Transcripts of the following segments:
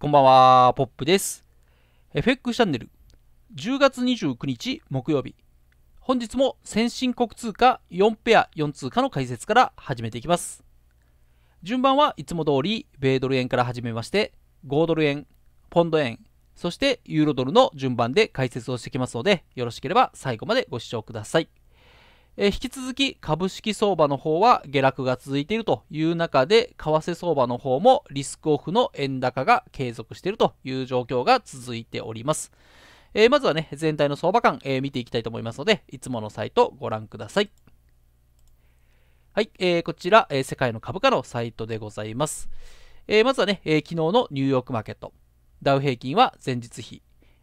こんばんは、ポップです。FX チャンネル、10月29日木曜日。本日も先進国通貨4ペア4通貨の解説から始めていきます。順番はいつも通り、米ドル円から始めまして、5ドル円、ポンド円、そしてユーロドルの順番で解説をしていきますので、よろしければ最後までご視聴ください。え引き続き株式相場の方は下落が続いているという中で、為替相場の方もリスクオフの円高が継続しているという状況が続いております。えまずはね、全体の相場感、え見ていきたいと思いますので、いつものサイトご覧ください。はい、えー、こちら、え世界の株価のサイトでございます。えまずはね、え昨日のニューヨークマーケット。ダウ平均は前日比、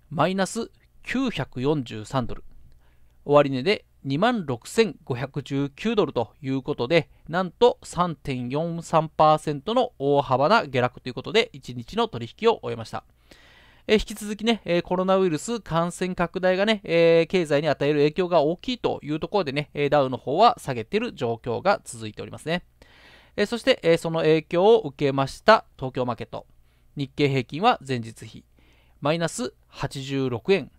マイナス943ドル。終値で2万6519ドルということで、なんと3.43%の大幅な下落ということで、1日の取引を終えました。え引き続きね、えコロナウイルス感染拡大がね、え経済に与える影響が大きいというところでね、ダウの方は下げている状況が続いておりますね。えそして、えその影響を受けました東京マーケット。日経平均は前日比、マイナス86円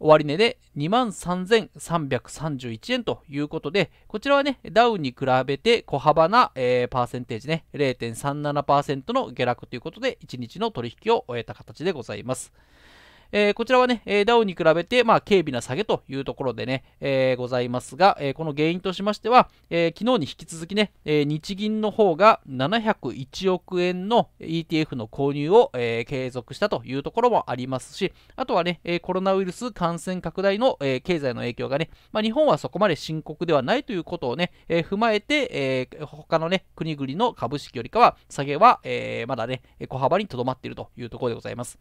終値で23,331円ということで、こちらはね、ダウンに比べて小幅な、えー、パーセンテージね、0.37%の下落ということで、1日の取引を終えた形でございます。えー、こちらはね、ダウに比べて、まあ、軽微な下げというところでね、えー、ございますが、えー、この原因としましては、え昨日に引き続きね、え日銀の方が701億円の ETF の購入を、え継続したというところもありますし、あとはね、コロナウイルス感染拡大の、え経済の影響がね、まあ、日本はそこまで深刻ではないということをね、え踏まえて、え他のね、国々の株式よりかは、下げは、えまだね、小幅にとどまっているというところでございます。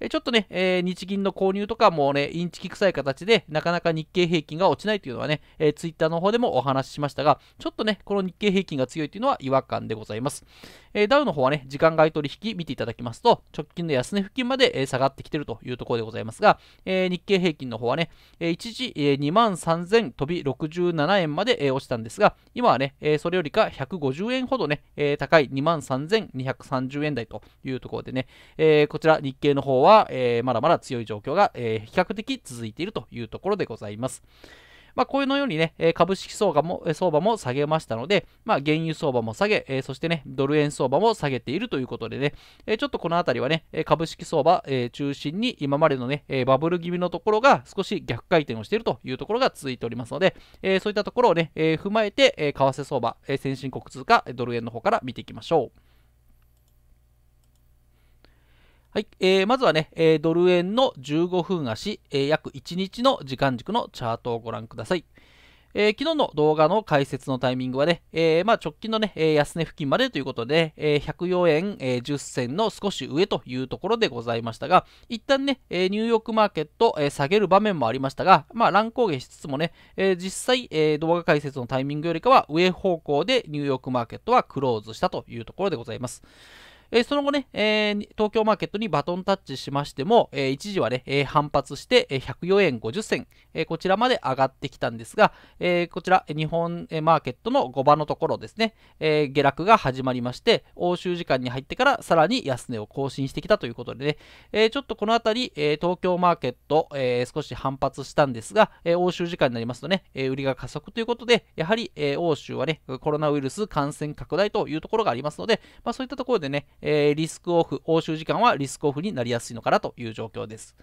えちょっとね、え日銀の購入とかもね、インチキ臭い形で、なかなか日経平均が落ちないというのはね、えー、ツイッターの方でもお話ししましたが、ちょっとね、この日経平均が強いというのは違和感でございます。えー、ダウの方はね、時間外取引見ていただきますと、直近の安値付近まで、え下がってきてるというところでございますが、えー、日経平均の方はね、え一時、え2万3000飛び67円まで、え落ちたんですが、今はね、えそれよりか150円ほどね、え高い2万3230円台というところでね、えー、こちら日経の方は、えー、まだまだ強い状況が、えー、比較的続いているというところでございます。まあ、このようにね、株式相場も相場も下げましたので、まあ、原油相場も下げ、そしてね、ドル円相場も下げているということでね、ちょっとこのあたりはね、株式相場中心に今までのね、バブル気味のところが少し逆回転をしているというところが続いておりますので、そういったところをね、踏まえて、為替相場、先進国通貨、ドル円の方から見ていきましょう。はい、えー、まずはね、えー、ドル円の15分足、えー、約1日の時間軸のチャートをご覧ください。えー、昨日の動画の解説のタイミングはね、えー、まあ、直近のね、えー、安値付近までということで、え104円、え10銭の少し上というところでございましたが、一旦ね、えニューヨークマーケット、え下げる場面もありましたが、まあ、乱高下しつつもね、え実際、え動画解説のタイミングよりかは上方向でニューヨークマーケットはクローズしたというところでございます。えー、その後ね、えー、東京マーケットにバトンタッチしましても、えー、一時はね、え反発して104円50銭、えこちらまで上がってきたんですが、えこちら日本マーケットの5番のところですね、え下落が始まりまして、欧州時間に入ってからさらに安値を更新してきたということでね、えちょっとこのあたり、え東京マーケット、え少し反発したんですが、え欧州時間になりますとね、え売りが加速ということで、やはり、え欧州はね、コロナウイルス感染拡大というところがありますので、まあ、そういったところでね、えー、リスクオフ、応酬時間はリスクオフになりやすいのかなという状況です。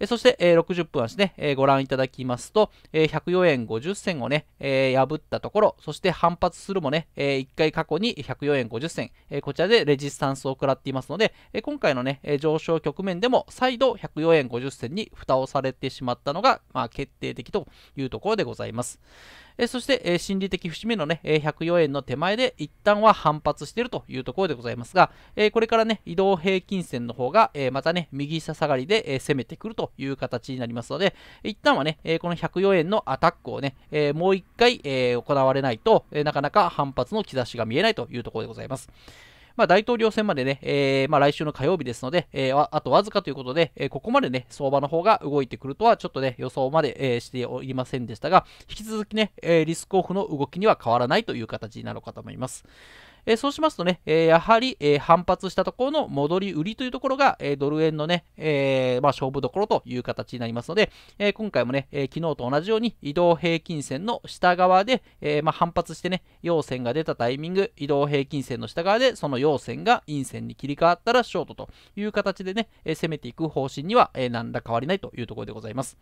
えそして、え60分足ね、えご覧いただきますと、え104円50銭をね、え破ったところ、そして反発するもね、え1回過去に104円50銭、えこちらでレジスタンスを食らっていますので、え今回のね、え上昇局面でも再度104円50銭に蓋をされてしまったのが、まあ、決定的というところでございます。えそして、え心理的節目のね、え104円の手前で一旦は反発しているというところでございますが、えこれからね、移動平均線の方が、えまたね、右下下がりで、え攻めてくるという形になりますので、一旦はね、えこの104円のアタックをね、えもう一回、え行われないと、えなかなか反発の兆しが見えないというところでございます。まあ、大統領選までね、えー、まあ、来週の火曜日ですので、えー、あとわずかということで、えー、ここまでね、相場の方が動いてくるとは、ちょっとね、予想まで、えー、しておりませんでしたが、引き続きね、えリスクオフの動きには変わらないという形になるかと思います。えー、そうしますとね、えー、やはり、えー、反発したところの戻り売りというところが、えドル円のね、えまあ、勝負どころという形になりますので、え今回もね、え昨日と同じように移動平均線の下側で、えまあ、反発してね、陽線が出たタイミング、移動平均線の下側でその陽線が陰線に切り替わったらショートという形でね、え攻めていく方針には、えー、何ら変わりないというところでございます。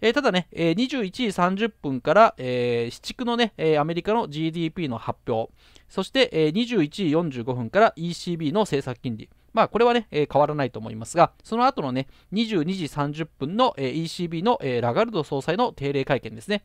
えー、ただね、えー、21時30分から、えー、市区のね、アメリカの GDP の発表、そして、えー、21時45分から ECB の政策金利。まあ、これはね、変わらないと思いますが、その後のね、22時30分の、ECB の、ラガルド総裁の定例会見ですね、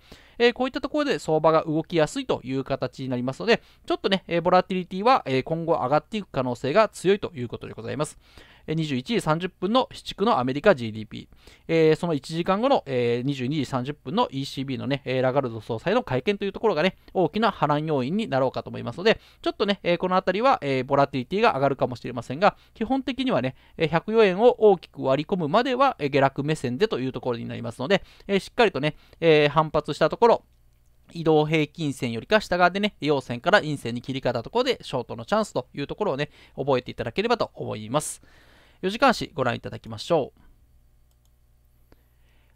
こういったところで相場が動きやすいという形になりますので、ちょっとね、ボラティリティは、今後上がっていく可能性が強いということでございます。21時30分の市区のアメリカ GDP、えー、その1時間後の、えー、22時30分の ECB のね、ラガルド総裁の会見というところがね、大きな波乱要因になろうかと思いますので、ちょっとね、このあたりは、ボラティリティが上がるかもしれませんが、基本的にはね、104円を大きく割り込むまでは、下落目線でというところになりますので、しっかりとね、反発したところ、移動平均線よりか下側でね、陽線から陰線に切り替えたところで、ショートのチャンスというところをね、覚えていただければと思います。4時間足ご覧いただきましょう。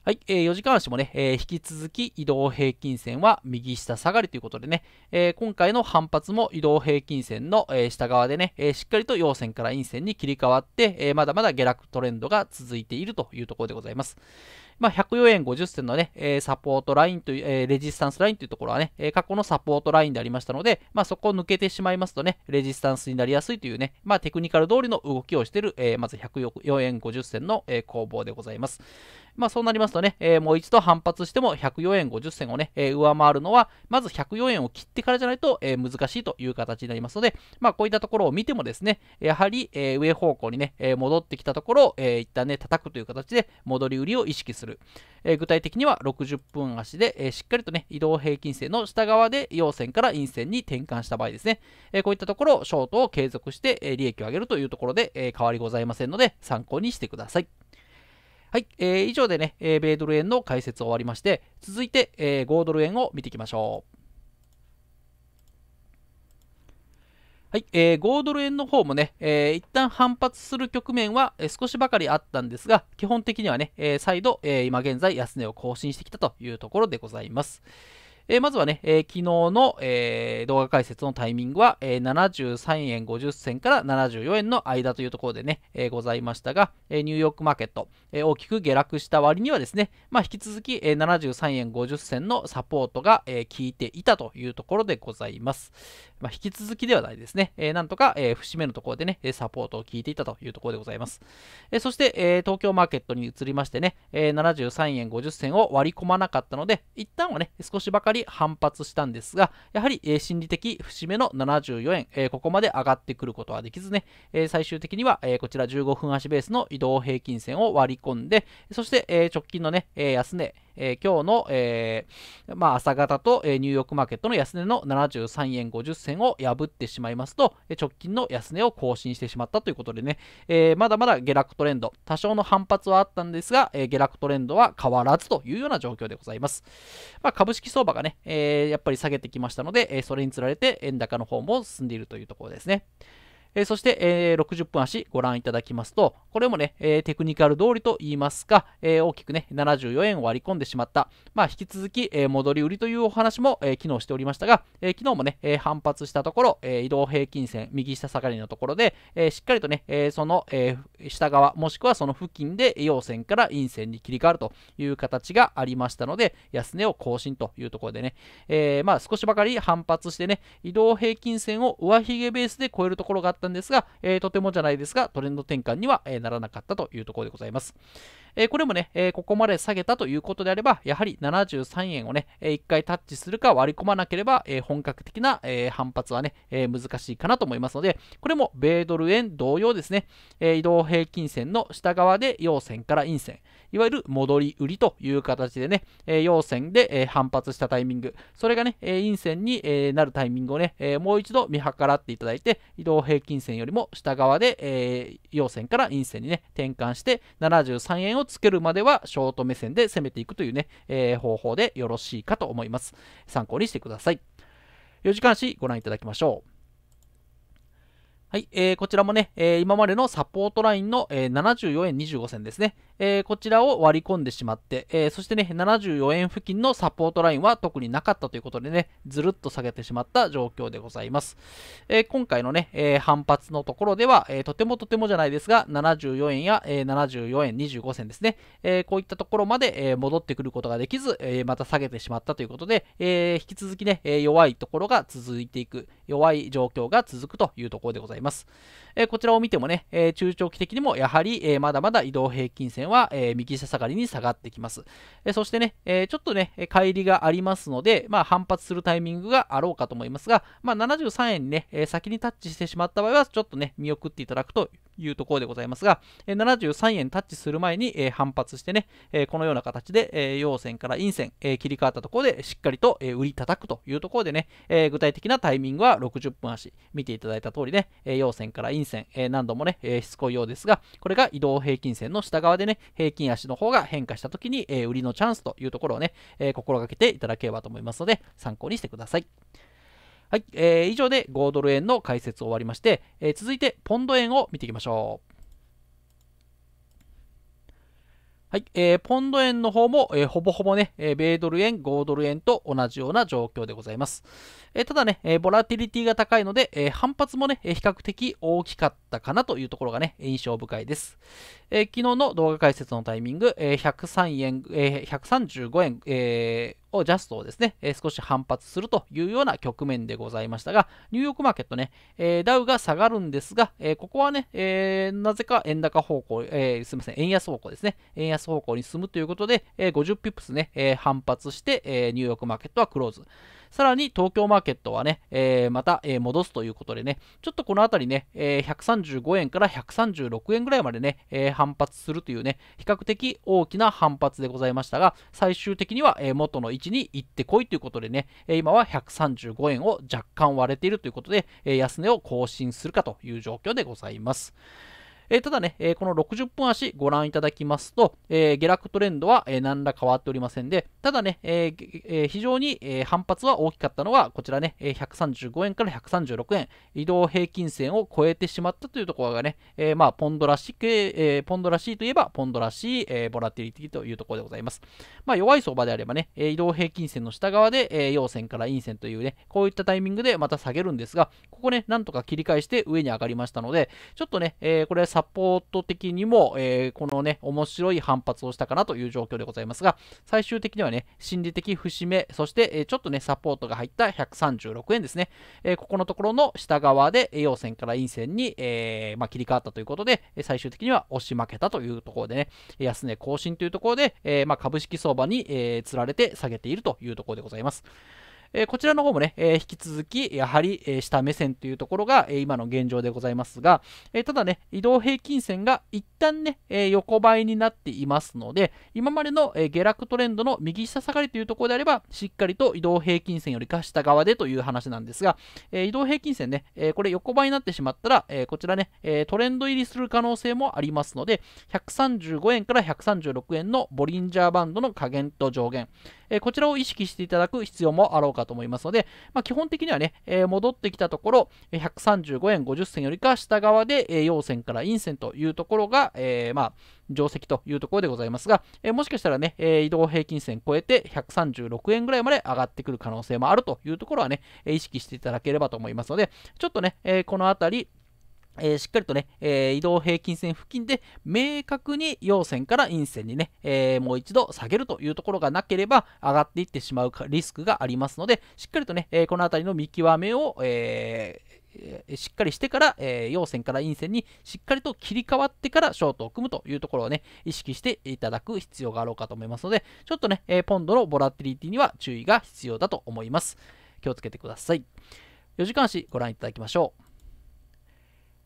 はい、えー、4時間足もね、えー、引き続き移動平均線は右下下がりということでね、えー、今回の反発も移動平均線の、えー、下側でね、えしっかりと陽線から陰線に切り替わって、えまだまだ下落トレンドが続いているというところでございます。まあ、104円50銭のね、えサポートラインという、えレジスタンスラインというところはね、え過去のサポートラインでありましたので、まあ、そこを抜けてしまいますとね、レジスタンスになりやすいというね、まあ、テクニカル通りの動きをしている、えまず104円50銭の、え攻防でございます。まあそうなりますとね、えー、もう一度反発しても104円50銭をね、えー、上回るのは、まず104円を切ってからじゃないと、えー、難しいという形になりますので、まあこういったところを見てもですね、やはり、え上方向にね、え戻ってきたところを、え一旦ね、叩くという形で戻り売りを意識する。え具体的には60分足で、えしっかりとね、移動平均線の下側で陽線から陰線に転換した場合ですね、えこういったところをショートを継続して、え利益を上げるというところで、え変わりございませんので、参考にしてください。はい、えー、以上でね、えー、米ドル円の解説終わりまして、続いて、えー、5ドル円を見ていきましょう。はい、えー、5ドル円の方もね、えー、一旦反発する局面は、え少しばかりあったんですが、基本的にはね、えー、再度、え今現在安値を更新してきたというところでございます。えー、まずはね、えー、昨日の、えー、動画解説のタイミングは、えー、73円50銭から74円の間というところでね、えー、ございましたが、えー、ニューヨークマーケット、えー、大きく下落した割にはですね、まあ、引き続き、えー、73円50銭のサポートが、えー、効いていたというところでございます。まあ、引き続きではないですね、えー、なんとか、えー、節目のところでね、サポートを効いていたというところでございます。えー、そして、えー、東京マーケットに移りましてね、えー、73円50銭を割り込まなかったので、一旦はね、少しばかりり反発したんですが、やはり、心理的節目の74円、ここまで上がってくることはできずね、最終的には、こちら15分足ベースの移動平均線を割り込んで、そして、直近のね、安値、えー、今日の、えー、まあ、朝方と、えー、ニューヨークマーケットの安値の73円50銭を破ってしまいますと、え直近の安値を更新してしまったということでね、えまだまだ下落トレンド、多少の反発はあったんですが、え下落トレンドは変わらずというような状況でございます。まあ、株式相場がね、えやっぱり下げてきましたので、えそれにつられて円高の方も進んでいるというところですね。えー、そして、えー、60分足ご覧いただきますと、これもね、えー、テクニカル通りと言いますか、え大きくね、74円を割り込んでしまった。まあ、引き続き、え戻り売りというお話も、え機能しておりましたが、え昨日もね、え反発したところ、え移動平均線、右下下がりのところで、えしっかりとね、えその、え下側、もしくはその付近で陽線から陰線に切り替わるという形がありましたので、安値を更新というところでね、えまあ、少しばかり反発してね、移動平均線を上髭ベースで超えるところがあったったんですが、えー、とてもじゃないですが、トレンド転換には、えならなかったというところでございます。えー、これもね、えー、ここまで下げたということであれば、やはり73円をね、えー、1回タッチするか割り込まなければ、え本格的な、え反発はね、え難しいかなと思いますので、これも米ドル円同様ですね、え移動平均線の下側で陽線から陰線、いわゆる戻り売りという形でね、え陽線で、え反発したタイミング、それがね、え陰線に、えなるタイミングをね、えもう一度見計らっていただいて、移動平均線よりも下側で、え陽線から陰線にね、転換して、73円ををつけるまではショート目線で攻めていくというね、えー、方法でよろしいかと思います。参考にしてください。4時間誌ご覧いただきましょう。はい、えー、こちらもね、えー、今までのサポートラインの、えー、74円25銭ですね、えー、こちらを割り込んでしまって、えそしてね、74円付近のサポートラインは特になかったということでね、ずるっと下げてしまった状況でございます。え今回のね、え反発のところでは、えとてもとてもじゃないですが、74円や、え74円25銭ですね、えこういったところまで、え戻ってくることができず、えまた下げてしまったということで、え引き続きね、え弱いところが続いていく、弱い状況が続くというところでございます。ます。えこちらを見てもね、え中長期的にもやはり、えまだまだ移動平均線は、え右下下がりに下がってきます。えそしてね、えちょっとね、乖離がありますので、まあ、反発するタイミングがあろうかと思いますが、まあ、73円にね、え先にタッチしてしまった場合は、ちょっとね、見送っていただくというところでございますが、え73円タッチする前に、え反発してね、えこのような形で、え陽線から陰線、え切り替わったところで、しっかりと、え売り叩くというところでね、え具体的なタイミングは60分足、見ていただいた通りね、陽線から陰線、え何度もね、えしつこいようですが、これが移動平均線の下側でね、平均足の方が変化した時に、え売りのチャンスというところをね、え心がけていただければと思いますので、参考にしてください。はい、えー、以上で5ドル円の解説を終わりまして、えー、続いてポンド円を見ていきましょう。はい、えー、ポンド円の方も、えー、ほぼほぼね、えー、米ドル円、5ドル円と同じような状況でございます。えー、ただね、えボラティリティが高いので、え反発もね、え比較的大きかったかなというところがね、印象深いです。え昨日の動画解説のタイミング、え103円、え135円、えジャストをですね、えー、少し反発するというような局面でございましたが、ニューヨークマーケットね、えー、ダウが下がるんですが、えー、ここはね、えなぜか円高方向、えすみません、円安方向ですね、円安方向に進むということで、え50ピップスね、え反発して、えニューヨークマーケットはクローズ。さらに東京マーケットはね、えー、また、えー、戻すということでね、ちょっとこのあたりね、えー、135円から136円ぐらいまでね、えー、反発するというね、比較的大きな反発でございましたが、最終的には、え元の位置に行ってこいということでね、え今は135円を若干割れているということで、え安値を更新するかという状況でございます。えー、ただね、えー、この60分足ご覧いただきますと、え下落トレンドは、え何ら変わっておりませんで、ただね、ええ非常に、え反発は大きかったのは、こちらね、え135円から136円、移動平均線を超えてしまったというところがね、えまあ、ポンドらしく、えポンドらしいといえば、ポンドらしい、えボラティリティというところでございます。まあ、弱い相場であればね、え移動平均線の下側で、え陽線から陰線というね、こういったタイミングでまた下げるんですが、ここね、なんとか切り返して上に上がりましたので、ちょっとね、えこれはサポート的にも、えー、このね、面白い反発をしたかなという状況でございますが、最終的にはね、心理的節目、そして、えー、ちょっとね、サポートが入った136円ですね、えー、ここのところの下側で陽線から陰線に、えーまあ、切り替わったということで、最終的には押し負けたというところでね、安値更新というところで、えーまあ、株式相場に、えー、つられて下げているというところでございます。えこちらの方もね、え引き続き、やはり、え下目線というところが、え今の現状でございますが、えただね、移動平均線が一旦ね、え横ばいになっていますので、今までの、え下落トレンドの右下下がりというところであれば、しっかりと移動平均線よりか下側でという話なんですが、え移動平均線ね、えこれ横ばいになってしまったら、えこちらね、えトレンド入りする可能性もありますので、135円から136円のボリンジャーバンドの下限と上限、えこちらを意識していただく必要もあろうかと思いますので、まあ、基本的にはね、え戻ってきたところ、135円50銭よりか下側で、え陽線から陰線というところが、えまあ、定石というところでございますが、えもしかしたらね、え移動平均線超えて136円ぐらいまで上がってくる可能性もあるというところはね、意識していただければと思いますので、ちょっとね、えこのあたり、えー、しっかりとね、えー、移動平均線付近で明確に陽線から陰線にね、えー、もう一度下げるというところがなければ上がっていってしまうリスクがありますので、しっかりとね、えこの辺りの見極めを、えしっかりしてから、えー、陽線から陰線にしっかりと切り替わってからショートを組むというところをね、意識していただく必要があろうかと思いますので、ちょっとね、えポンドのボラティリティには注意が必要だと思います。気をつけてください。4時間足ご覧いただきましょう。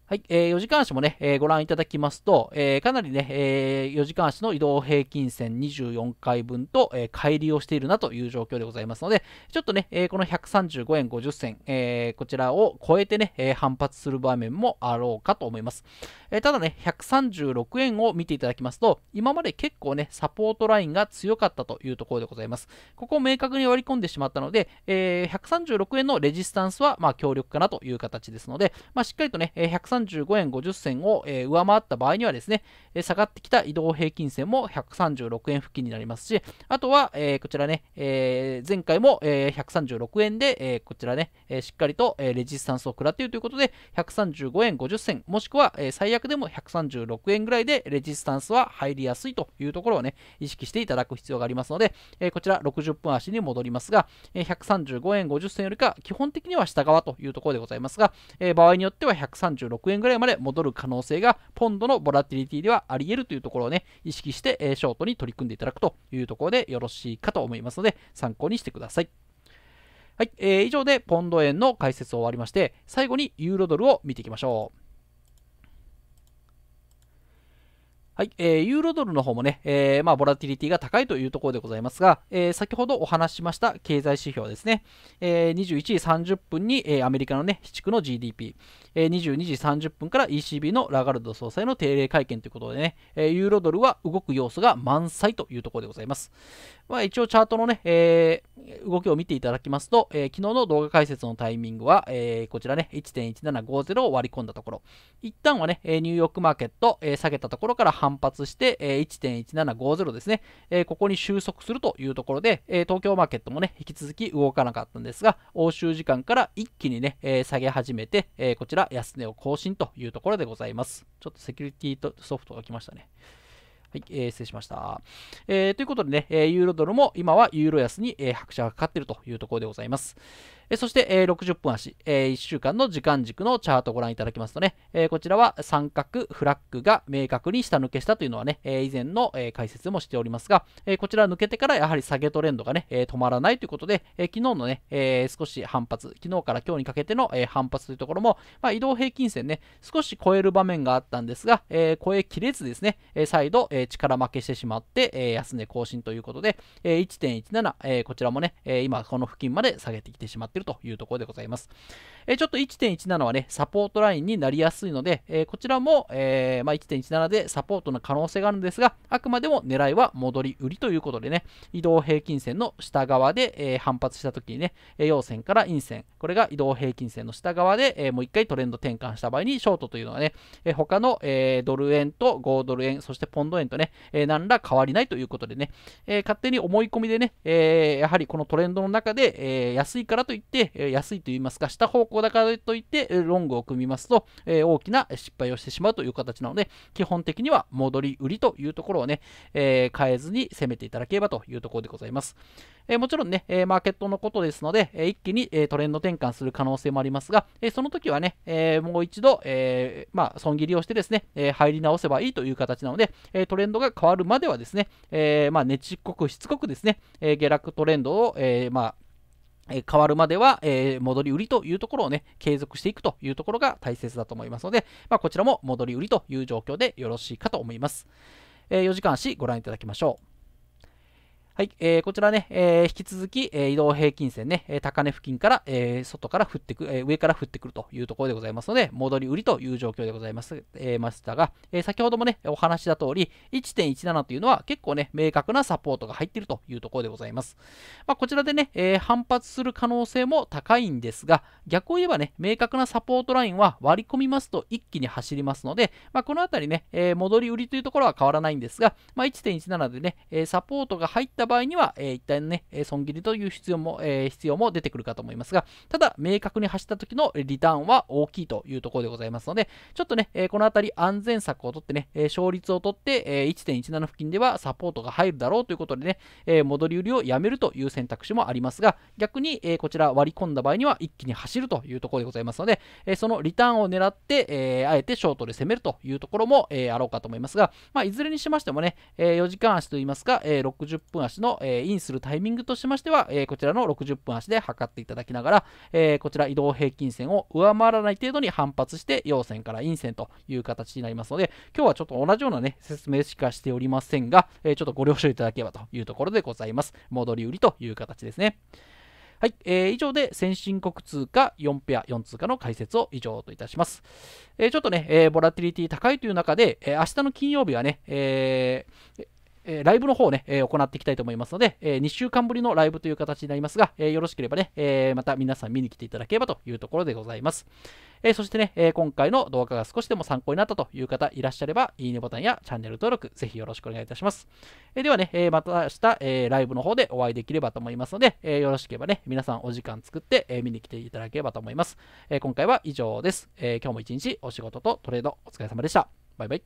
はい、えー、4時間足もね、えー、ご覧いただきますと、えー、かなりね、えー、4時間足の移動平均線24回分と、えー、乖離をしているなという状況でございますので、ちょっとね、えー、この135円50銭、えー、こちらを超えてね、えー、反発する場面もあろうかと思います。えー、ただね、136円を見ていただきますと、今まで結構ね、サポートラインが強かったというところでございます。ここを明確に割り込んでしまったので、えー、136円のレジスタンスは、まあ、強力かなという形ですので、まあ、しっかりとね、えー、136 135円50銭を、え上回った場合にはですね、え下がってきた移動平均線も136円付近になりますし、あとは、えこちらね、え前回も、え136円で、えこちらね、えしっかりと、えレジスタンスを食らっているということで、135円50銭、もしくは、え最悪でも136円ぐらいでレジスタンスは入りやすいというところをね、意識していただく必要がありますので、えこちら60分足に戻りますが、え135円50銭よりか、基本的には下側というところでございますが、え場合によっては136円100円ぐらいまで戻る可能性が、ポンドのボラティリティではあり得るというところをね、意識して、えショートに取り組んでいただくというところでよろしいかと思いますので、参考にしてください。はい、えー、以上でポンド円の解説を終わりまして、最後にユーロドルを見ていきましょう。はい、えー、ユーロドルの方もね、えー、まあ、ボラティリティが高いというところでございますが、えー、先ほどお話ししました経済指標ですね、えー、21時30分に、えアメリカのね、市地区の GDP、え22時30分から ECB のラガルド総裁の定例会見ということでね、えユーロドルは動く要素が満載というところでございます。まあ、一応チャートのね、え動きを見ていただきますと、え昨日の動画解説のタイミングは、えこちらね、1.1750を割り込んだところ、一旦はね、ニューヨークマーケット、え下げたところから反反発して、え1.1750ですね、えここに収束するというところで、え東京マーケットもね、引き続き動かなかったんですが、欧州時間から一気にね、え下げ始めて、えこちら安値を更新というところでございます。ちょっとセキュリティとソフトが来ましたね。はい、えー、失礼しました。えー、ということでね、えユーロドルも今はユーロ安に、え拍車がかかっているというところでございます。そして、え60分足、え1週間の時間軸のチャートをご覧いただきますとね、えこちらは三角、フラッグが明確に下抜けしたというのはね、え以前の、え解説もしておりますが、えこちら抜けてからやはり下げトレンドがね、え止まらないということで、え昨日のね、え少し反発、昨日から今日にかけての、え反発というところも、まあ、移動平均線ね、少し超える場面があったんですが、え超えきれずですね、え再度、え力負けしてしまって、え安値更新ということで、え1.17、えこちらもね、え今この付近まで下げてきてしまってるというところでございます。えちょっと1.17はね、サポートラインになりやすいので、えこちらも、えまあ、1.17でサポートの可能性があるんですが、あくまでも狙いは戻り売りということでね、移動平均線の下側で、え反発した時にね、陽線から陰線、これが移動平均線の下側で、えもう一回トレンド転換した場合にショートというのはね、え他の、えドル円と5ドル円、そしてポンド円とね、え何ら変わりないということでね、え勝手に思い込みでね、えやはりこのトレンドの中で、え安いからといって、え安いと言いますか、下方向だからといって、ロングを組みますと、え大きな失敗をしてしまうという形なので、基本的には戻り売りというところをね、え変えずに攻めていただければというところでございます。えもちろんね、えマーケットのことですので、え一気に、えトレンド転換する可能性もありますが、えその時はね、えもう一度、えまあ、損切りをしてですね、え入り直せばいいという形なので、えトレンドが変わるまではですね、えまあ、ねちっこくしつこくですね、え下落トレンドを、えまあ、え変わるまでは、えー、戻り売りというところをね、継続していくというところが大切だと思いますので、まあ、こちらも戻り売りという状況でよろしいかと思います。えー、4時間足ご覧いただきましょう。はい、えー、こちらね、えー、引き続き、えー、移動平均線ね、え高値付近から、え外から降ってくる、え上から降ってくるというところでございますので、戻り売りという状況でございます、えましたが、え先ほどもね、お話した通り、1.17というのは結構ね、明確なサポートが入っているというところでございます。まあ、こちらでね、え反発する可能性も高いんですが、逆を言えばね、明確なサポートラインは割り込みますと一気に走りますので、まあ、このあたりね、え戻り売りというところは変わらないんですが、まあ、1.17でね、えサポートが入った場合には、えー、一体のね、損切りという必要も、えー、必要も出てくるかと思いますが、ただ、明確に走った時のリターンは大きいというところでございますので、ちょっとね、えー、このあたり安全策をとってね、え勝率をとって、え1.17付近ではサポートが入るだろうということでね、え戻り売りをやめるという選択肢もありますが、逆に、えこちら割り込んだ場合には一気に走るというところでございますので、えそのリターンを狙って、えあえてショートで攻めるというところも、えあろうかと思いますが、まあ、いずれにしましてもね、え4時間足といいますか、え60分足足の、えー、インするタイミングとしましては、えー、こちらの60分足で測っていただきながら、えー、こちら移動平均線を上回らない程度に反発して陽線から陰線という形になりますので今日はちょっと同じような、ね、説明しかしておりませんが、えちょっとご了承いただければというところでございます戻り売りという形ですねはい、えー、以上で先進国通貨4ペア4通貨の解説を以上といたします。えー、ちょっとね、えー、ボラティリティ高いという中で、えー、明日の金曜日はね、えーえー、ライブの方ね、えー、行っていきたいと思いますので、えー、2週間ぶりのライブという形になりますが、えよろしければね、えまた皆さん見に来ていただければというところでございます。えそしてね、え今回の動画が少しでも参考になったという方いらっしゃれば、いいねボタンやチャンネル登録、ぜひよろしくお願いいたします。えではね、えまた明日、えライブの方でお会いできればと思いますので、えよろしければね、皆さんお時間作って、え見に来ていただければと思います。え今回は以上です。え今日も一日お仕事とトレードお疲れ様でした。バイバイ。